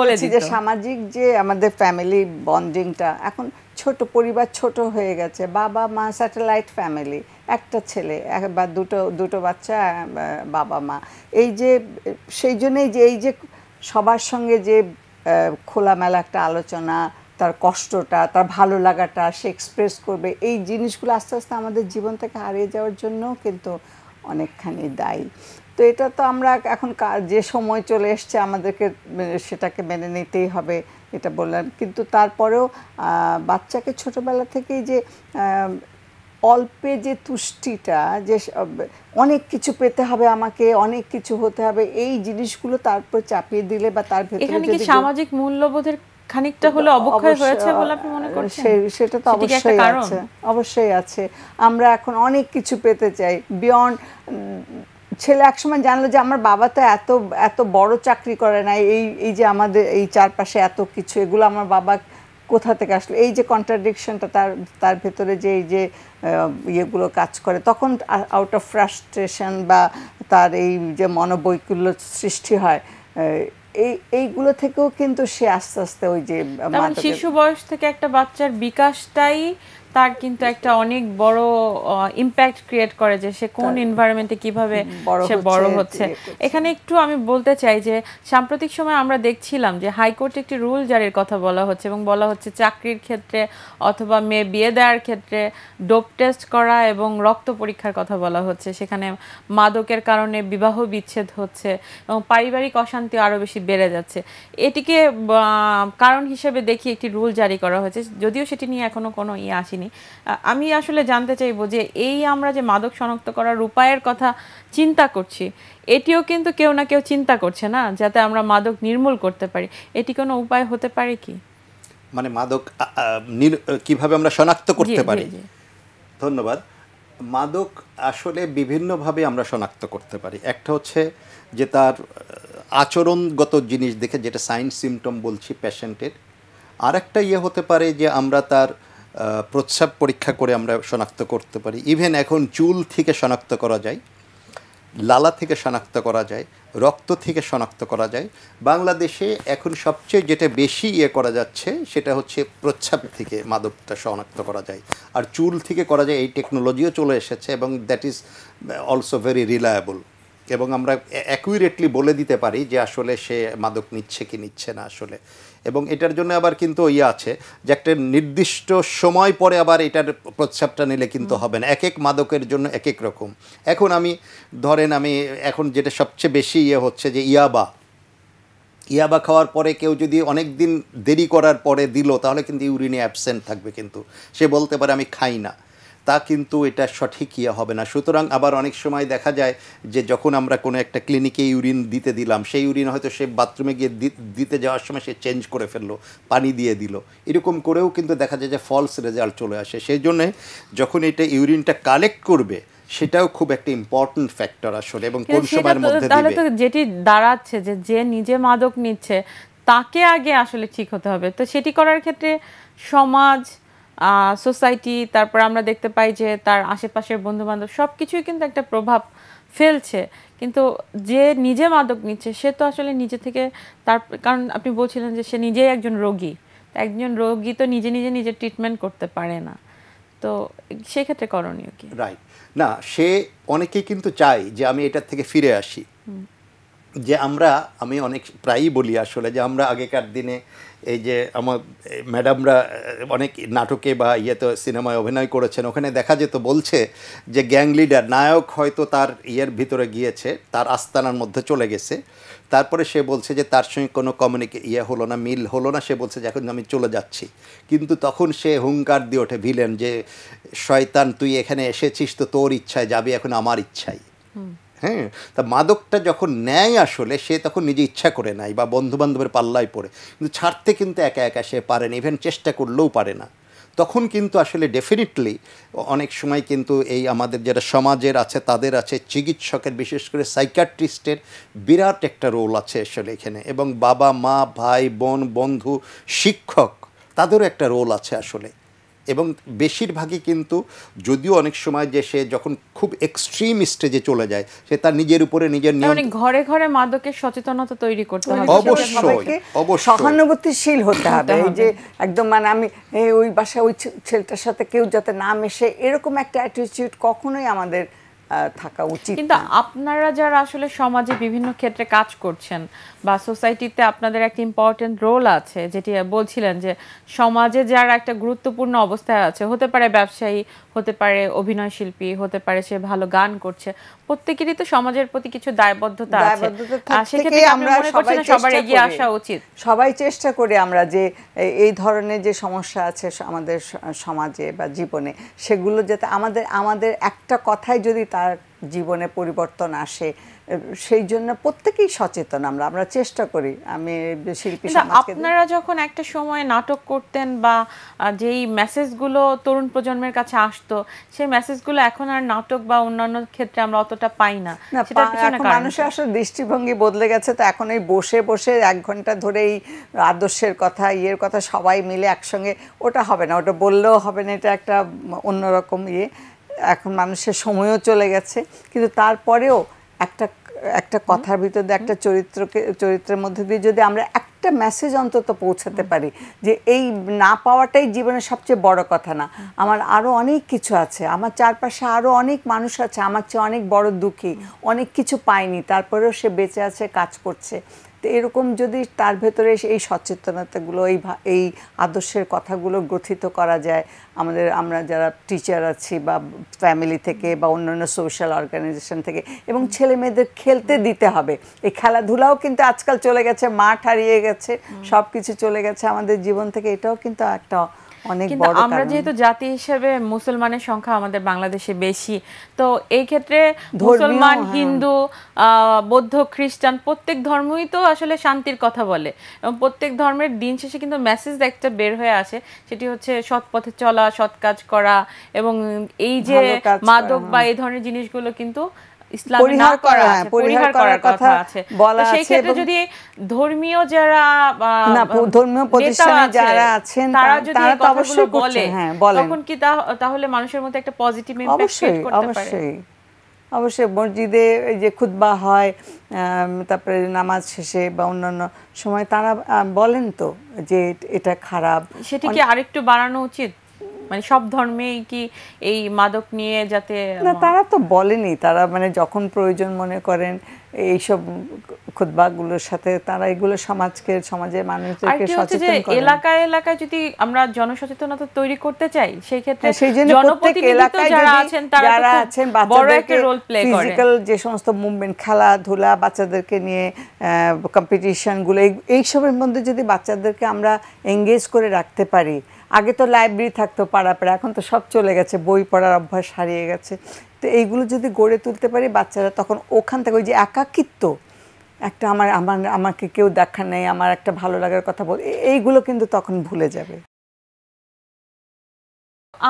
বলেছি যে সামাজিক যে আমাদের ফ্যামিলি বন্ডিংটা এখন ছোট পরিবার ছোট হয়ে গেছে বাবা মা স্যাটেলাইট ফ্যামিলি একটা ছেলে বা দুটো দুটো বাচ্চা বাবা মা এই যে সেই জন্যই যে এই যে সবার সঙ্গে যে খোলামেলা একটা আলোচনা তার কষ্টটা তার ভালো লাগাটা সে এক্সপ্রেস করবে এই জিনিসগুলো আস্তে আস্তে আমাদের জীবন থেকে হারিয়ে যাওয়ার জন্য কিন্তু অনেকখানি দায়ী তো এটা তো আমরা এখন যে সময় চলে এসছে আমাদেরকে মানে সেটাকে মেনে নিতেই হবে এটা বললাম কিন্তু তারপরেও বাচ্চাকে ছোটোবেলা থেকেই যে অল্পে যে তুষ্টিটা যে অনেক কিছু পেতে হবে আমাকে অনেক কিছু হতে হবে এই জিনিসগুলো তারপর চাপিয়ে দিলে বা তার ভেতরে এখানে কি সামাজিক মূল্যবোধের খানিকটা হলো অবক্ষয় হয়েছে বলে আপনি মনে করছেন সেটা তো অবশ্যই আছে অবশ্যই আছে আমরা এখন অনেক কিছু পেতে চাই বিয়ন্ড ছেলে একসময় জানলো যে আমার বাবা তো এত এত বড় চাকরি করে না এই এই যে আমাদের এই চারপাশে এত কিছু এগুলো আমার বাবা কোথা থেকে আসলো এই যে কন্ট্রাডিকশনটা তার তার ভেতরে যে এই যে ইয়েগুলো কাজ করে তখন আউট অফ ফ্রাস্ট্রেশন বা তার এই যে মনোবৈকুল্য সৃষ্টি হয় এই এইগুলো থেকেও কিন্তু সে আস্তে আস্তে ওই যে শিশু বয়স থেকে একটা বাচ্চার বিকাশটাই তার কিন্তু একটা অনেক বড় ইম্প্যাক্ট ক্রিয়েট করে যে সে কোন এনভায়রনমেন্টে কিভাবে সে বড় ইয়ে হচ্ছে এখানে একটু আমি বলতে চাই যে সাম্প্রতিক সময় আমরা দেখছিলাম যে হাইকোর্টে একটি রুল জারির কথা বলা হচ্ছে এবং বলা হচ্ছে চাকরির ক্ষেত্রে অথবা মেয়ে বিয়ে দেওয়ার ক্ষেত্রে ডোপ টেস্ট করা এবং রক্ত পরীক্ষার কথা বলা হচ্ছে সেখানে মাদকের কারণে বিবাহ বিচ্ছেদ হচ্ছে এবং পারিবারিক অশান্তি আরও বেশি বেড়ে যাচ্ছে এটিকে কারণ হিসেবে দেখি একটি রুল জারি করা হয়েছে যদিও সেটি নিয়ে এখনও কোনো ইয়ে আসেনি আসেনি আমি আসলে জানতে চাইব যে এই আমরা যে মাদক শনাক্ত করার উপায়ের কথা চিন্তা করছি এটিও কিন্তু কেউ না কেউ চিন্তা করছে না যাতে আমরা মাদক নির্মূল করতে পারি এটি কোনো উপায় হতে পারে কি মানে মাদক কিভাবে আমরা শনাক্ত করতে পারি ধন্যবাদ মাদক আসলে বিভিন্নভাবে আমরা শনাক্ত করতে পারি একটা হচ্ছে যে তার আচরণগত জিনিস দেখে যেটা সাইন সিমটম বলছি পেশেন্টের আরেকটা ইয়ে হতে পারে যে আমরা তার প্রস্রাব পরীক্ষা করে আমরা শনাক্ত করতে পারি ইভেন এখন চুল থেকে শনাক্ত করা যায় লালা থেকে শনাক্ত করা যায় রক্ত থেকে শনাক্ত করা যায় বাংলাদেশে এখন সবচেয়ে যেটা বেশি ইয়ে করা যাচ্ছে সেটা হচ্ছে প্রচ্ছাপ থেকে মাদকটা শনাক্ত করা যায় আর চুল থেকে করা যায় এই টেকনোলজিও চলে এসেছে এবং that is also very reliable এবং আমরা অ্যাকুরেটলি বলে দিতে পারি যে আসলে সে মাদক নিচ্ছে কি নিচ্ছে না আসলে এবং এটার জন্য আবার কিন্তু ইয়ে আছে যে একটা নির্দিষ্ট সময় পরে আবার এটার প্রস্রাবটা নিলে কিন্তু হবে না এক এক মাদকের জন্য এক এক রকম এখন আমি ধরেন আমি এখন যেটা সবচেয়ে বেশি ইয়ে হচ্ছে যে ইয়াবা ইয়াবা খাওয়ার পরে কেউ যদি অনেক দিন দেরি করার পরে দিল তাহলে কিন্তু ইউরিনে অ্যাবসেন্ট থাকবে কিন্তু সে বলতে পারে আমি খাই না তা কিন্তু এটা সঠিক ইয়ে হবে না সুতরাং আবার অনেক সময় দেখা যায় যে যখন আমরা কোনো একটা ক্লিনিকে ইউরিন দিতে দিলাম সেই ইউরিন হয়তো সে বাথরুমে গিয়ে দিতে যাওয়ার সময় সে চেঞ্জ করে ফেললো পানি দিয়ে দিল এরকম করেও কিন্তু দেখা যায় যে ফলস রেজাল্ট চলে আসে সেই জন্যে যখন এটা ইউরিনটা কালেক্ট করবে সেটাও খুব একটা ইম্পর্টেন্ট ফ্যাক্টর আসলে এবং কোন সময়ের মধ্যে তাহলে তো যেটি দাঁড়াচ্ছে যে যে নিজে মাদক নিচ্ছে তাকে আগে আসলে ঠিক হতে হবে তো সেটি করার ক্ষেত্রে সমাজ সোসাইটি তারপর আমরা দেখতে পাই যে তার আশেপাশের বন্ধুবান্ধব সব কিছুই কিন্তু একটা প্রভাব ফেলছে কিন্তু যে নিজে মাদক নিচ্ছে সে তো আসলে নিজে থেকে তার কারণ আপনি বলছিলেন যে সে নিজেই একজন রোগী একজন রোগী তো নিজে নিজে নিজের ট্রিটমেন্ট করতে পারে না তো সেক্ষেত্রে করণীয় কি রাইট না সে অনেকে কিন্তু চাই যে আমি এটার থেকে ফিরে আসি যে আমরা আমি অনেক প্রায়ই বলি আসলে যে আমরা আগেকার দিনে এই যে আমার ম্যাডামরা অনেক নাটকে বা ইয়েতে সিনেমায় অভিনয় করেছেন ওখানে দেখা যেত বলছে যে গ্যাং লিডার নায়ক হয়তো তার ইয়ের ভিতরে গিয়েছে তার আস্তানার মধ্যে চলে গেছে তারপরে সে বলছে যে তার সঙ্গে কোনো কমিউনিকে ইয়ে হলো না মিল হলো না সে বলছে যে এখন আমি চলে যাচ্ছি কিন্তু তখন সে হুঙ্কার দিয়ে ওঠে ভিলেন যে শয়তান তুই এখানে এসেছিস তো তোর ইচ্ছায় যাবি এখন আমার ইচ্ছায় হ্যাঁ তা মাদকটা যখন নেয় আসলে সে তখন নিজে ইচ্ছা করে নেয় বা বন্ধুবান্ধবের পাল্লায় পড়ে কিন্তু ছাড়তে কিন্তু একা একা সে পারে না ইভেন চেষ্টা করলেও পারে না তখন কিন্তু আসলে ডেফিনেটলি অনেক সময় কিন্তু এই আমাদের যারা সমাজের আছে তাদের আছে চিকিৎসকের বিশেষ করে সাইকাট্রিস্টের বিরাট একটা রোল আছে আসলে এখানে এবং বাবা মা ভাই বোন বন্ধু শিক্ষক তাদেরও একটা রোল আছে আসলে এবং বেশিরভাগই কিন্তু যদিও অনেক সময় যে সে যখন খুব এক্সট্রিম স্টেজে চলে যায় সে তার নিজের উপরে নিজের মানে নিয়ম ঘরে ঘরে মাদকের সচেতনতা তৈরি করতে হবে অবশ্যই অবশ্যই সহানুভূতিশীল হতে হবে এই যে একদম মানে আমি ওই বাসায় ওই ছেলেটার সাথে কেউ যাতে না মেশে এরকম একটা অ্যাটিটিউড কখনোই আমাদের থাকা উচিত কিন্তু আপনারা যারা আসলে সমাজে বিভিন্ন ক্ষেত্রে কাজ করছেন বা সোসাইটিতে আপনাদের একটা ইম্পর্টেন্ট রোল আছে যেটি বলছিলেন যে সমাজে যারা একটা গুরুত্বপূর্ণ অবস্থায় আছে হতে পারে ব্যবসায়ী হতে পারে অভিনয় শিল্পী হতে পারে সে ভালো গান করছে প্রত্যেকেরই তো সমাজের প্রতি কিছু দায়বদ্ধতা আছে সেক্ষেত্রে আমরা সবার এগিয়ে আসা উচিত সবাই চেষ্টা করি আমরা যে এই ধরনের যে সমস্যা আছে আমাদের সমাজে বা জীবনে সেগুলো যাতে আমাদের আমাদের একটা কথাই যদি তার জীবনে পরিবর্তন আসে সেই জন্য প্রত্যেকেই সচেতন আমরা আমরা চেষ্টা করি আমি শিল্পী আপনারা যখন একটা সময় নাটক করতেন বা যেই মেসেজগুলো তরুণ প্রজন্মের কাছে আসতো সেই মেসেজগুলো এখন আর নাটক বা অন্যান্য ক্ষেত্রে আমরা অতটা পাই না মানুষের আসলে দৃষ্টিভঙ্গি বদলে গেছে তো এখন এই বসে বসে এক ঘন্টা ধরে এই আদর্শের কথা ইয়ের কথা সবাই মিলে একসঙ্গে ওটা হবে না ওটা বললেও হবে না এটা একটা অন্যরকম ইয়ে এখন মানুষের সময়ও চলে গেছে কিন্তু তারপরেও একটা একটা কথার ভিতর দিয়ে একটা চরিত্রকে চরিত্রের মধ্যে দিয়ে যদি আমরা একটা মেসেজ অন্তত পৌঁছাতে পারি যে এই না পাওয়াটাই জীবনের সবচেয়ে বড় কথা না আমার আরও অনেক কিছু আছে আমার চারপাশে আরও অনেক মানুষ আছে আমার চেয়ে অনেক বড় দুঃখী অনেক কিছু পায়নি তারপরেও সে বেঁচে আছে কাজ করছে তো এরকম যদি তার ভেতরে এই সচেতনতাগুলো এই এই আদর্শের কথাগুলো গ্রথিত করা যায় আমাদের আমরা যারা টিচার আছি বা ফ্যামিলি থেকে বা অন্যান্য সোশ্যাল অর্গানাইজেশন থেকে এবং ছেলে মেয়েদের খেলতে দিতে হবে এই খেলাধুলাও কিন্তু আজকাল চলে গেছে মাঠ হারিয়ে গেছে সব কিছু চলে গেছে আমাদের জীবন থেকে এটাও কিন্তু একটা কিন্তু আমরা যেহেতু জাতি হিসেবে মুসলমানের সংখ্যা আমাদের বাংলাদেশে বেশি তো এই ক্ষেত্রে মুসলমান হ্যাঁ। হিন্দু বৌদ্ধ খ্রিস্টান প্রত্যেক ধর্মই তো আসলে শান্তির কথা বলে এবং প্রত্যেক ধর্মের দিন শেষে কিন্তু মেসেজ একটা বের হয়ে আসে সেটি হচ্ছে সৎ পথে চলা সৎ কাজ করা এবং এই যে মাদক বা হ্যাঁ। এই ধরনের জিনিসগুলো কিন্তু পরিহার করা হ্যাঁ, পরিহার করার কথা বলা আছে সেই যদি ধর্মীয় যারা না ধর্মীয় প্রতিষ্ঠানে যারা আছেন তারা তো অবশ্যই বলে হ্যাঁ, তখন কি তাহলে মানুষের মধ্যে একটা পজিটিভ ইমপ্যাক্ট করতে পারে অবশ্যই অবশ্যই মসজিদে যে খুতবা হয় তারপরে নামাজ শেষে বা অন্যান্য সময় তারা বলেন তো যে এটা খারাপ সেটি কি আরেকটু বাড়ানো উচিত মানে সব ধর্মেই কি এই মাদক নিয়ে যাতে না তারা তো বলেনি তারা মানে যখন প্রয়োজন মনে করেন এইসব খুদবাগুলোর সাথে তারা এগুলো সমাজকে সমাজে মানুষদেরকে সচেতন করেন এলাকায় এলাকায় যদি আমরা জনসচেতনতা তৈরি করতে চাই সেই ক্ষেত্রে হ্যাঁ, সেই জন্য প্রত্যেক এলাকায় যারা আছেন তারা আছেন বাচ্চাদেরকে রোল প্লে করে ফিজিক্যাল যে সমস্ত মুভমেন্ট খেলাধুলা বাচ্চাদেরকে নিয়ে কম্পিটিশনগুলো এইসবের মধ্যে যদি বাচ্চাদেরকে আমরা এঙ্গেজ করে রাখতে পারি আগে তো লাইব্রেরি থাকতো পাড়া পাড়া এখন তো সব চলে গেছে বই পড়ার অভ্যাস হারিয়ে গেছে তো এইগুলো যদি গড়ে তুলতে পারি বাচ্চারা তখন ওখান থেকে ওই যে একাকিত্ব একটা আমার আমার আমাকে কেউ দেখা নেই আমার একটা ভালো লাগার কথা বল এইগুলো কিন্তু তখন ভুলে যাবে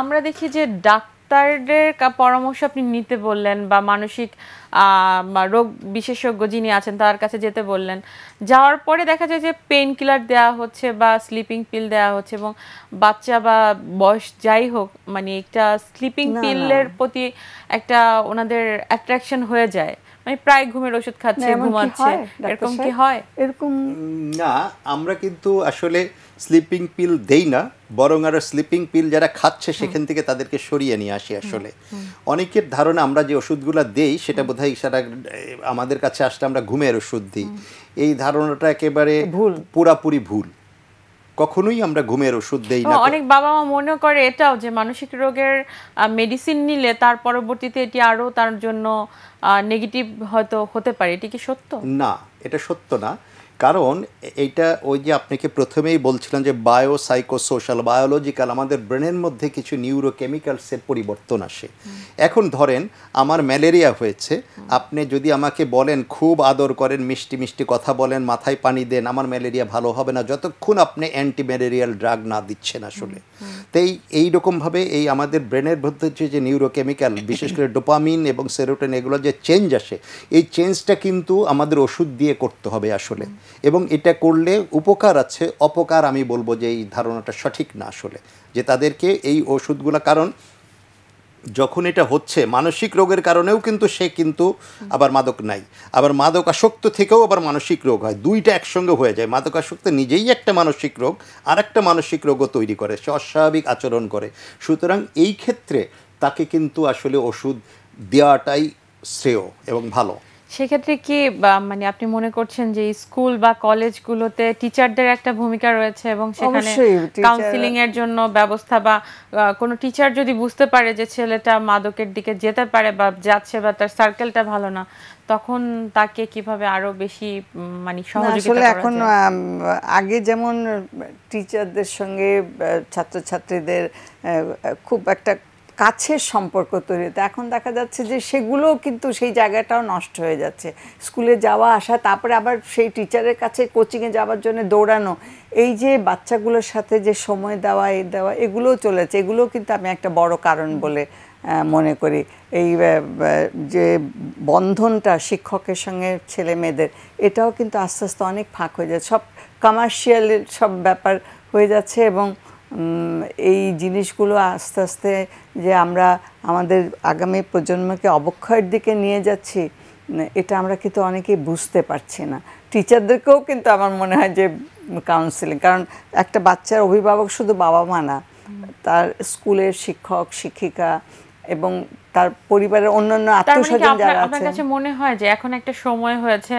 আমরা দেখি যে ডাক্তারদের পরামর্শ আপনি নিতে বললেন বা মানসিক রোগ বিশেষজ্ঞ যিনি আছেন তার কাছে যেতে বললেন যাওয়ার পরে দেখা যায় যে পেন কিলার দেওয়া হচ্ছে বা স্লিপিং পিল দেওয়া হচ্ছে এবং বাচ্চা বা বয়স যাই হোক মানে একটা স্লিপিং পিলের প্রতি একটা ওনাদের অ্যাট্রাকশন হয়ে যায় মানে প্রায় ঘুমের ওষুধ খাচ্ছে ঘুমাচ্ছে এরকম কি হয় এরকম না আমরা কিন্তু আসলে স্লিপিং পিল দেই না বরং আর স্লিপিং পিল যারা খাচ্ছে সেখান থেকে তাদেরকে সরিয়ে নিয়ে আসি আসলে অনেকের ধারণা আমরা যে ওষুধগুলো দেই সেটা বোধহয় সারা আমাদের কাছে আসলে আমরা ঘুমের ওষুধ দিই এই ধারণাটা একেবারে ভুল পুরাপুরি ভুল কখনোই আমরা ঘুমের ওষুধ দেই না অনেক বাবা মা মনে করে এটাও যে মানসিক রোগের মেডিসিন নিলে তার পরবর্তীতে এটি আরও তার জন্য নেগেটিভ হয়তো হতে পারে এটি কি সত্য না এটা সত্য না কারণ এইটা ওই যে আপনাকে প্রথমেই বলছিলাম যে বায়ো সোশ্যাল বায়োলজিক্যাল আমাদের ব্রেনের মধ্যে কিছু নিউরোকেমিক্যালসের পরিবর্তন আসে এখন ধরেন আমার ম্যালেরিয়া হয়েছে আপনি যদি আমাকে বলেন খুব আদর করেন মিষ্টি মিষ্টি কথা বলেন মাথায় পানি দেন আমার ম্যালেরিয়া ভালো হবে না যতক্ষণ আপনি অ্যান্টি ম্যালেরিয়াল ড্রাগ না দিচ্ছেন আসলে তো এই এইরকমভাবে এই আমাদের ব্রেনের মধ্যে যে নিউরোকেমিক্যাল বিশেষ করে ডোপামিন এবং সেরোটেন এগুলো যে চেঞ্জ আসে এই চেঞ্জটা কিন্তু আমাদের ওষুধ দিয়ে করতে হবে আসলে এবং এটা করলে উপকার আছে অপকার আমি বলবো যে এই ধারণাটা সঠিক না আসলে যে তাদেরকে এই ওষুধগুলো কারণ যখন এটা হচ্ছে মানসিক রোগের কারণেও কিন্তু সে কিন্তু আবার মাদক নাই আবার মাদক আসক্ত থেকেও আবার মানসিক রোগ হয় দুইটা একসঙ্গে হয়ে যায় মাদক আসক্ত নিজেই একটা মানসিক রোগ আর একটা মানসিক রোগও তৈরি করে সে অস্বাভাবিক আচরণ করে সুতরাং এই ক্ষেত্রে তাকে কিন্তু আসলে ওষুধ দেওয়াটাই শ্রেয় এবং ভালো সেক্ষেত্রে কি মানে আপনি মনে করছেন যে স্কুল বা কলেজগুলোতে টিচারদের একটা ভূমিকা রয়েছে এবং সেখানে কাউন্সিলিং এর জন্য ব্যবস্থা বা কোনো টিচার যদি বুঝতে পারে যে ছেলেটা মাদকের দিকে যেতে পারে বা যাচ্ছে বা তার সার্কেলটা ভালো না তখন তাকে কিভাবে আরো বেশি মানে সহযোগিতা আসলে এখন আগে যেমন টিচারদের সঙ্গে ছাত্রছাত্রীদের খুব একটা কাছের সম্পর্ক তৈরি হতো এখন দেখা যাচ্ছে যে সেগুলোও কিন্তু সেই জায়গাটাও নষ্ট হয়ে যাচ্ছে স্কুলে যাওয়া আসা তারপরে আবার সেই টিচারের কাছে কোচিংয়ে যাওয়ার জন্য দৌড়ানো এই যে বাচ্চাগুলোর সাথে যে সময় দেওয়া এই দেওয়া এগুলোও চলেছে এগুলোও কিন্তু আমি একটা বড় কারণ বলে মনে করি এই যে বন্ধনটা শিক্ষকের সঙ্গে ছেলে মেয়েদের এটাও কিন্তু আস্তে আস্তে অনেক ফাঁক হয়ে যাচ্ছে সব কমার্শিয়াল সব ব্যাপার হয়ে যাচ্ছে এবং এই জিনিসগুলো আস্তে আস্তে যে আমরা আমাদের আগামী প্রজন্মকে অবক্ষয়ের দিকে নিয়ে যাচ্ছি এটা আমরা কিন্তু অনেকেই বুঝতে পারছি না টিচারদেরকেও কিন্তু আমার মনে হয় যে কাউন্সিলিং কারণ একটা বাচ্চার অভিভাবক শুধু বাবা মা না তার স্কুলের শিক্ষক শিক্ষিকা এবং তার পরিবারের অন্যান্য মানে আত্মীয়স্বজন যারা আছে আপনার কাছে মনে হয় যে এখন একটা সময় হয়েছে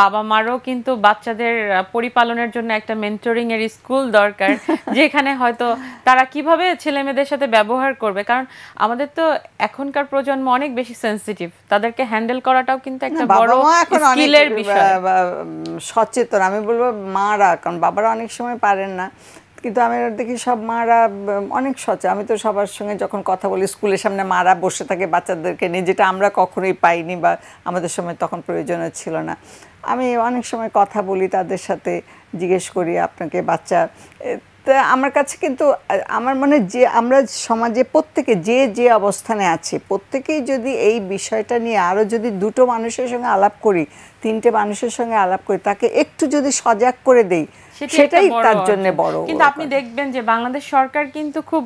বাবা মারও কিন্তু বাচ্চাদের পরিপালনের জন্য একটা মেন্টরিং এর স্কুল দরকার যেখানে হয়তো তারা কিভাবে ছেলে মেয়েদের সাথে ব্যবহার করবে কারণ আমাদের তো এখনকার প্রজন্ম অনেক বেশি সেনসিটিভ তাদেরকে হ্যান্ডেল করাটাও কিন্তু একটা বড় স্কিলের বিষয় সচেতন আমি বলবো মারা কারণ বাবারা অনেক সময় পারেন না কিন্তু আমি দেখি সব মারা অনেক সচে আমি তো সবার সঙ্গে যখন কথা বলি স্কুলের সামনে মারা বসে থাকে বাচ্চাদেরকে নিয়ে যেটা আমরা কখনোই পাইনি বা আমাদের সময় তখন প্রয়োজনও ছিল না আমি অনেক সময় কথা বলি তাদের সাথে জিজ্ঞেস করি আপনাকে বাচ্চা তা আমার কাছে কিন্তু আমার মনে যে আমরা সমাজে প্রত্যেকে যে যে অবস্থানে আছে প্রত্যেকেই যদি এই বিষয়টা নিয়ে আরও যদি দুটো মানুষের সঙ্গে আলাপ করি তিনটে মানুষের সঙ্গে আলাপ করি তাকে একটু যদি সজাগ করে দেই সেটাই তার জন্য বড় কিন্তু আপনি দেখবেন যে বাংলাদেশ সরকার কিন্তু খুব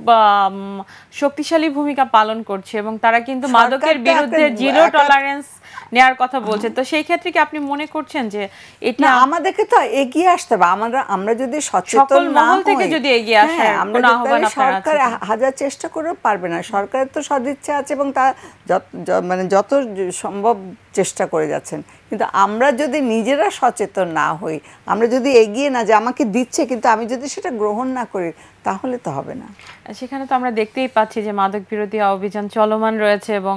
শক্তিশালী ভূমিকা পালন করছে এবং তারা কিন্তু মাদকের বিরুদ্ধে জিরো টলারেন্স নেয়ার কথা বলছে তো সেই ক্ষেত্রে কি আপনি মনে করছেন যে এটা আমাদেরকে তো এগিয়ে আসতে হবে আমরা আমরা যদি সচেতন না হই থেকে যদি এগিয়ে হ্যাঁ, আসে আমরা সরকার হাজার চেষ্টা করে পারবে না সরকারের তো সদিচ্ছা আছে এবং তা মানে যত সম্ভব চেষ্টা করে যাচ্ছেন কিন্তু আমরা যদি নিজেরা সচেতন না হই আমরা যদি এগিয়ে না যে আমাকে দিচ্ছে কিন্তু আমি যদি সেটা গ্রহণ না করি তাহলে তো হবে না সেখানে তো আমরা দেখতেই পাচ্ছি যে মাদক বিরোধী অভিযান চলমান রয়েছে এবং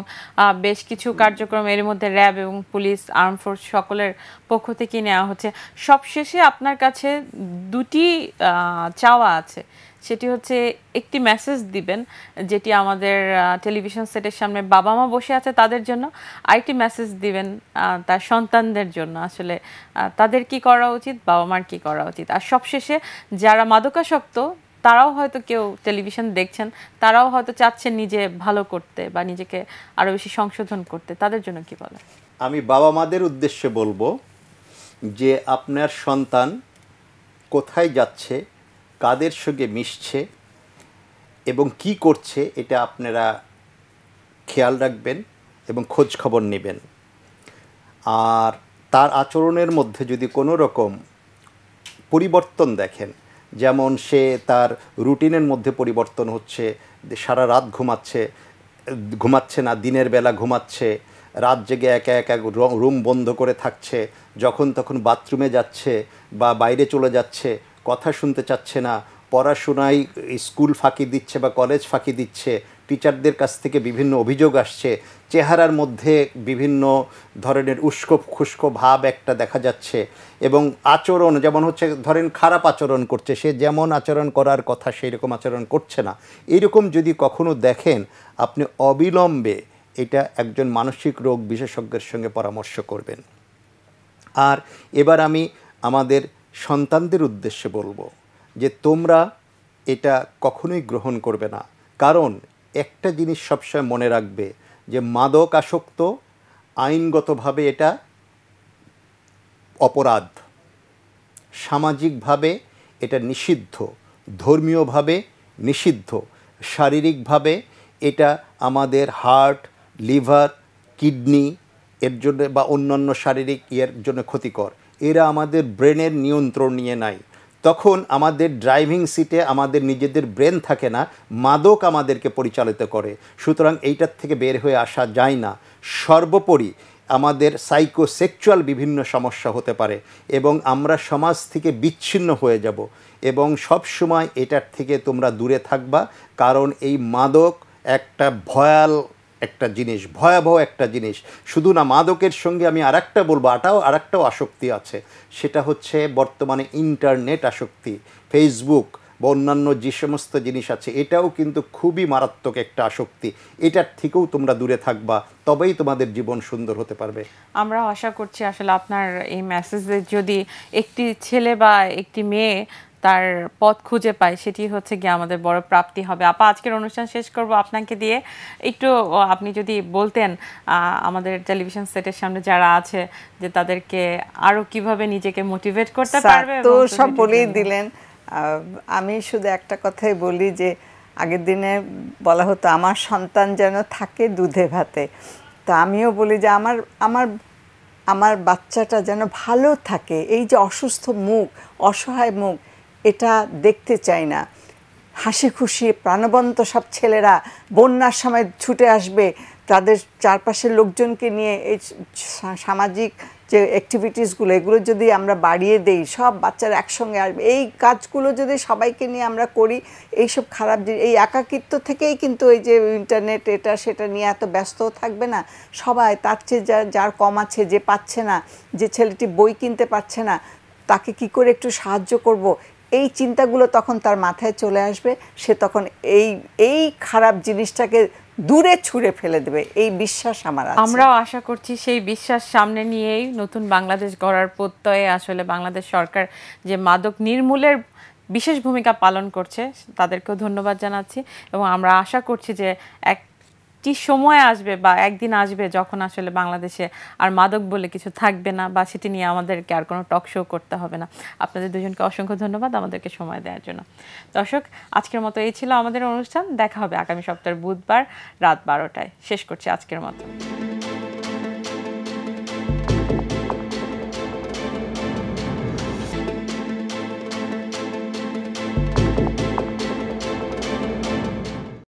বেশ কিছু কার্যক্রম এর মধ্যে র্যাব এবং পুলিশ আর্ম ফোর্স সকলের পক্ষ থেকে নেওয়া হচ্ছে সবশেষে আপনার কাছে দুটি চাওয়া আছে সেটি হচ্ছে একটি মেসেজ দিবেন যেটি আমাদের টেলিভিশন সেটের সামনে বাবা মা বসে আছে তাদের জন্য আরেকটি মেসেজ দিবেন তার সন্তানদের জন্য আসলে তাদের কি করা উচিত বাবা মার কি করা উচিত আর সবশেষে যারা মাদকাসক্ত তারাও হয়তো কেউ টেলিভিশন দেখছেন তারাও হয়তো চাচ্ছেন নিজে ভালো করতে বা নিজেকে আরও বেশি সংশোধন করতে তাদের জন্য কি বলে আমি বাবা মাদের উদ্দেশ্যে বলবো যে আপনার সন্তান কোথায় যাচ্ছে কাদের সঙ্গে মিশছে এবং কি করছে এটা আপনারা খেয়াল রাখবেন এবং খোঁজ খবর নেবেন আর তার আচরণের মধ্যে যদি কোনো রকম পরিবর্তন দেখেন যেমন সে তার রুটিনের মধ্যে পরিবর্তন হচ্ছে সারা রাত ঘুমাচ্ছে ঘুমাচ্ছে না দিনের বেলা ঘুমাচ্ছে রাত জেগে একা একা রুম বন্ধ করে থাকছে যখন তখন বাথরুমে যাচ্ছে বা বাইরে চলে যাচ্ছে কথা শুনতে চাচ্ছে না পড়াশোনায় স্কুল ফাঁকি দিচ্ছে বা কলেজ ফাঁকি দিচ্ছে টিচারদের কাছ থেকে বিভিন্ন অভিযোগ আসছে চেহারার মধ্যে বিভিন্ন ধরনের উস্কো খুস্কো ভাব একটা দেখা যাচ্ছে এবং আচরণ যেমন হচ্ছে ধরেন খারাপ আচরণ করছে সে যেমন আচরণ করার কথা সেই রকম আচরণ করছে না এইরকম যদি কখনো দেখেন আপনি অবিলম্বে এটা একজন মানসিক রোগ বিশেষজ্ঞের সঙ্গে পরামর্শ করবেন আর এবার আমি আমাদের সন্তানদের উদ্দেশ্যে বলবো যে তোমরা এটা কখনোই গ্রহণ করবে না কারণ একটা জিনিস সবসময় মনে রাখবে যে মাদক আসক্ত আইনগতভাবে এটা অপরাধ সামাজিকভাবে এটা নিষিদ্ধ ধর্মীয়ভাবে নিষিদ্ধ শারীরিকভাবে এটা আমাদের হার্ট লিভার কিডনি এর জন্য বা অন্যান্য শারীরিক ইয়ের জন্য ক্ষতিকর এরা আমাদের ব্রেনের নিয়ন্ত্রণ নিয়ে নেয় তখন আমাদের ড্রাইভিং সিটে আমাদের নিজেদের ব্রেন থাকে না মাদক আমাদেরকে পরিচালিত করে সুতরাং এইটার থেকে বের হয়ে আসা যায় না সর্বোপরি আমাদের সাইকোসেকচুয়াল বিভিন্ন সমস্যা হতে পারে এবং আমরা সমাজ থেকে বিচ্ছিন্ন হয়ে যাব এবং সব সময় এটার থেকে তোমরা দূরে থাকবা কারণ এই মাদক একটা ভয়াল একটা জিনিস ভয়াবহ একটা জিনিস শুধু না মাদকের সঙ্গে আমি আর একটা বলবো আটাও আর একটাও আসক্তি আছে সেটা হচ্ছে বর্তমানে ইন্টারনেট আসক্তি ফেসবুক বা অন্যান্য যে সমস্ত জিনিস আছে এটাও কিন্তু খুবই মারাত্মক একটা আসক্তি এটার থেকেও তোমরা দূরে থাকবা তবেই তোমাদের জীবন সুন্দর হতে পারবে আমরা আশা করছি আসলে আপনার এই মেসেজে যদি একটি ছেলে বা একটি মেয়ে তার পথ খুঁজে পাই সেটি হচ্ছে গিয়ে আমাদের বড় প্রাপ্তি হবে আপা আজকের অনুষ্ঠান শেষ করব আপনাকে দিয়ে একটু আপনি যদি বলতেন আমাদের টেলিভিশন সেটের সামনে যারা আছে যে তাদেরকে আরো কিভাবে নিজেকে মোটিভেট করতে পারবে তো সব বলেই দিলেন আমি শুধু একটা কথাই বলি যে আগের দিনে বলা হতো আমার সন্তান যেন থাকে দুধে ভাতে তো আমিও বলি যে আমার আমার আমার বাচ্চাটা যেন ভালো থাকে এই যে অসুস্থ মুখ অসহায় মুখ এটা দেখতে চাই না হাসি খুশি প্রাণবন্ত সব ছেলেরা বন্যার সময় ছুটে আসবে তাদের চারপাশের লোকজনকে নিয়ে এই সামাজিক যে অ্যাক্টিভিটিসগুলো এগুলো যদি আমরা বাড়িয়ে দেই সব বাচ্চারা একসঙ্গে আসবে এই কাজগুলো যদি সবাইকে নিয়ে আমরা করি এইসব খারাপ জিনিস এই একাকিত্ব থেকেই কিন্তু এই যে ইন্টারনেট এটা সেটা নিয়ে এত ব্যস্ত থাকবে না সবাই তার চেয়ে যা যার কম আছে যে পাচ্ছে না যে ছেলেটি বই কিনতে পারছে না তাকে কি করে একটু সাহায্য করব এই চিন্তাগুলো তখন তার মাথায় চলে আসবে সে তখন এই এই খারাপ জিনিসটাকে দূরে ছুঁড়ে ফেলে দেবে এই বিশ্বাস আমার আমরাও আশা করছি সেই বিশ্বাস সামনে নিয়েই নতুন বাংলাদেশ গড়ার প্রত্যয়ে আসলে বাংলাদেশ সরকার যে মাদক নির্মূলের বিশেষ ভূমিকা পালন করছে তাদেরকেও ধন্যবাদ জানাচ্ছি এবং আমরা আশা করছি যে এক একটি সময় আসবে বা একদিন আসবে যখন আসলে বাংলাদেশে আর মাদক বলে কিছু থাকবে না বা সেটি নিয়ে আমাদেরকে আর কোনো টক শো করতে হবে না আপনাদের দুজনকে অসংখ্য ধন্যবাদ আমাদেরকে সময় দেওয়ার জন্য দর্শক আজকের মতো এই ছিল আমাদের অনুষ্ঠান দেখা হবে আগামী সপ্তাহের বুধবার রাত বারোটায় শেষ করছি আজকের মতো